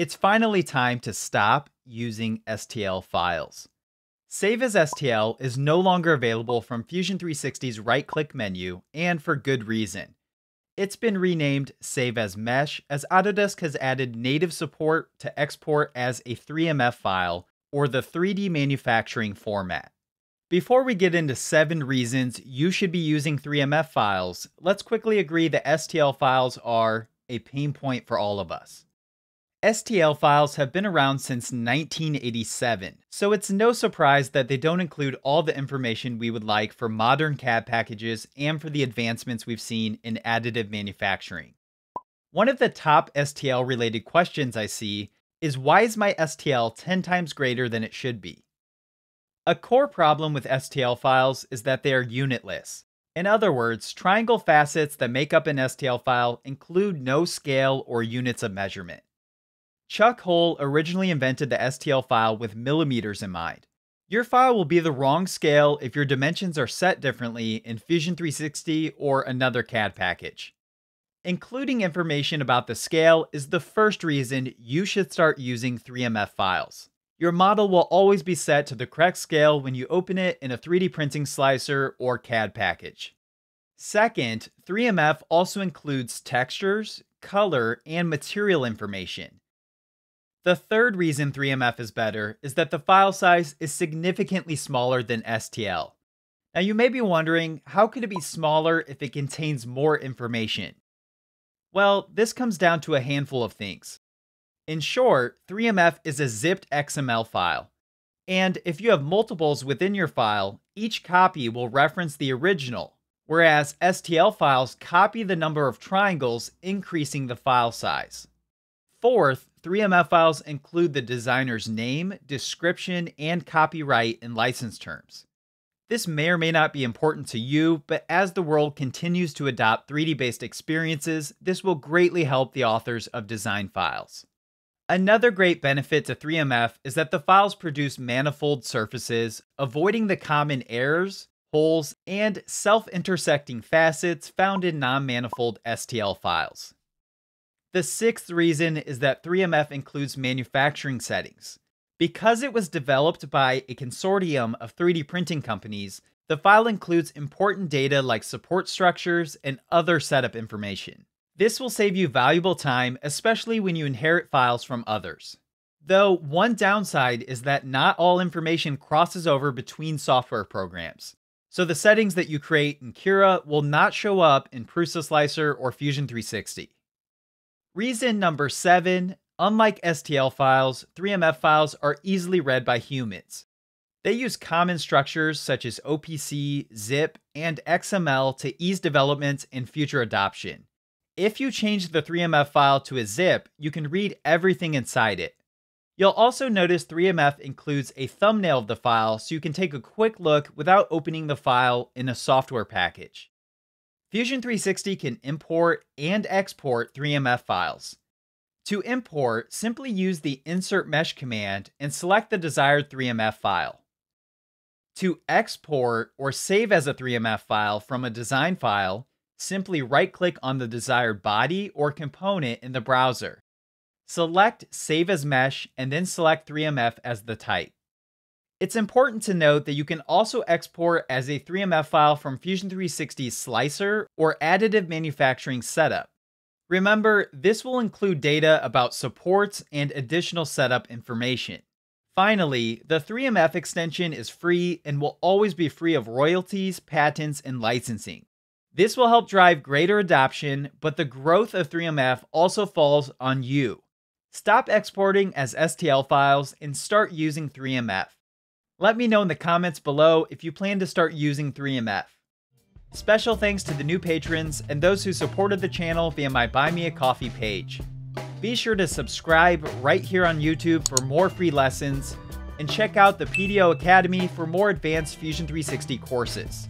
It's finally time to stop using STL files. Save as STL is no longer available from Fusion 360's right-click menu, and for good reason. It's been renamed Save as Mesh as Autodesk has added native support to export as a 3MF file or the 3D manufacturing format. Before we get into seven reasons you should be using 3MF files, let's quickly agree that STL files are a pain point for all of us. STL files have been around since 1987, so it's no surprise that they don't include all the information we would like for modern CAD packages and for the advancements we've seen in additive manufacturing. One of the top STL related questions I see is why is my STL 10 times greater than it should be? A core problem with STL files is that they are unitless. In other words, triangle facets that make up an STL file include no scale or units of measurement. Chuck Hull originally invented the STL file with millimeters in mind. Your file will be the wrong scale if your dimensions are set differently in Fusion 360 or another CAD package. Including information about the scale is the first reason you should start using 3MF files. Your model will always be set to the correct scale when you open it in a 3D printing slicer or CAD package. Second, 3MF also includes textures, color, and material information. The third reason 3MF is better is that the file size is significantly smaller than STL. Now you may be wondering, how could it be smaller if it contains more information? Well, this comes down to a handful of things. In short, 3MF is a zipped XML file. And if you have multiples within your file, each copy will reference the original, whereas STL files copy the number of triangles, increasing the file size. Fourth, 3MF files include the designer's name, description, and copyright and license terms. This may or may not be important to you, but as the world continues to adopt 3D based experiences, this will greatly help the authors of design files. Another great benefit to 3MF is that the files produce manifold surfaces, avoiding the common errors, holes, and self intersecting facets found in non manifold STL files. The sixth reason is that 3MF includes manufacturing settings. Because it was developed by a consortium of 3D printing companies, the file includes important data like support structures and other setup information. This will save you valuable time, especially when you inherit files from others. Though one downside is that not all information crosses over between software programs. So the settings that you create in Cura will not show up in Prusa Slicer or Fusion 360. Reason number seven unlike STL files, 3MF files are easily read by humans. They use common structures such as OPC, ZIP, and XML to ease development and future adoption. If you change the 3MF file to a ZIP, you can read everything inside it. You'll also notice 3MF includes a thumbnail of the file so you can take a quick look without opening the file in a software package. Fusion 360 can import and export 3MF files. To import, simply use the Insert Mesh command and select the desired 3MF file. To export or save as a 3MF file from a design file, simply right-click on the desired body or component in the browser. Select Save as Mesh and then select 3MF as the type. It's important to note that you can also export as a 3MF file from Fusion 360 slicer or additive manufacturing setup. Remember, this will include data about supports and additional setup information. Finally, the 3MF extension is free and will always be free of royalties, patents, and licensing. This will help drive greater adoption, but the growth of 3MF also falls on you. Stop exporting as STL files and start using 3MF. Let me know in the comments below if you plan to start using 3MF. Special thanks to the new patrons and those who supported the channel via my Buy Me a Coffee page. Be sure to subscribe right here on YouTube for more free lessons, and check out the PDO Academy for more advanced Fusion 360 courses.